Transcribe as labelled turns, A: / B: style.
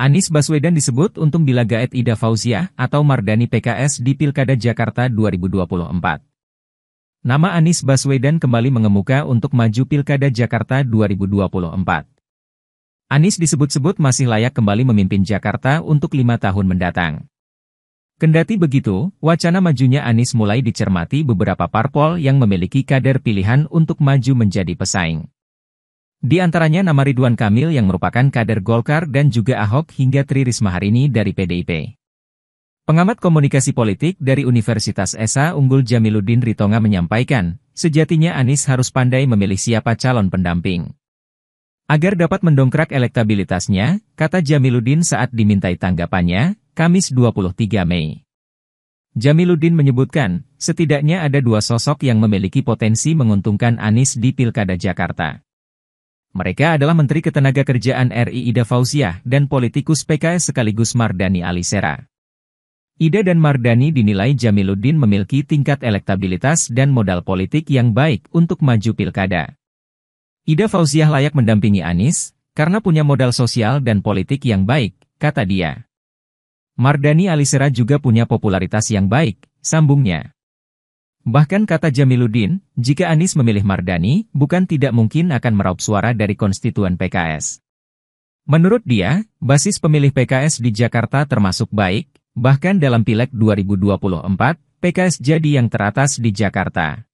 A: Anies Baswedan disebut untung bila Gaet Ida Fauzia atau Mardani PKS di Pilkada Jakarta 2024. Nama Anies Baswedan kembali mengemuka untuk maju Pilkada Jakarta 2024. Anies disebut-sebut masih layak kembali memimpin Jakarta untuk lima tahun mendatang. Kendati begitu, wacana majunya Anies mulai dicermati beberapa parpol yang memiliki kader pilihan untuk maju menjadi pesaing. Di antaranya nama Ridwan Kamil yang merupakan kader Golkar dan juga Ahok hingga Tri Risma hari ini dari PDIP. Pengamat komunikasi politik dari Universitas Esa Unggul Jamiluddin Ritonga menyampaikan, sejatinya Anies harus pandai memilih siapa calon pendamping. Agar dapat mendongkrak elektabilitasnya, kata Jamiluddin saat dimintai tanggapannya, Kamis 23 Mei. Jamiluddin menyebutkan, setidaknya ada dua sosok yang memiliki potensi menguntungkan Anies di Pilkada Jakarta. Mereka adalah Menteri Ketenagakerjaan RI Ida Fauziah dan politikus PKS sekaligus Mardani Alisera. Ida dan Mardani dinilai Jamiluddin memiliki tingkat elektabilitas dan modal politik yang baik untuk maju pilkada. Ida Fauziah layak mendampingi Anies, karena punya modal sosial dan politik yang baik, kata dia. Mardani Alisera juga punya popularitas yang baik, sambungnya. Bahkan kata Jamiluddin, jika Anies memilih Mardani, bukan tidak mungkin akan meraup suara dari konstituen PKS. Menurut dia, basis pemilih PKS di Jakarta termasuk baik, bahkan dalam Pileg 2024, PKS jadi yang teratas di Jakarta.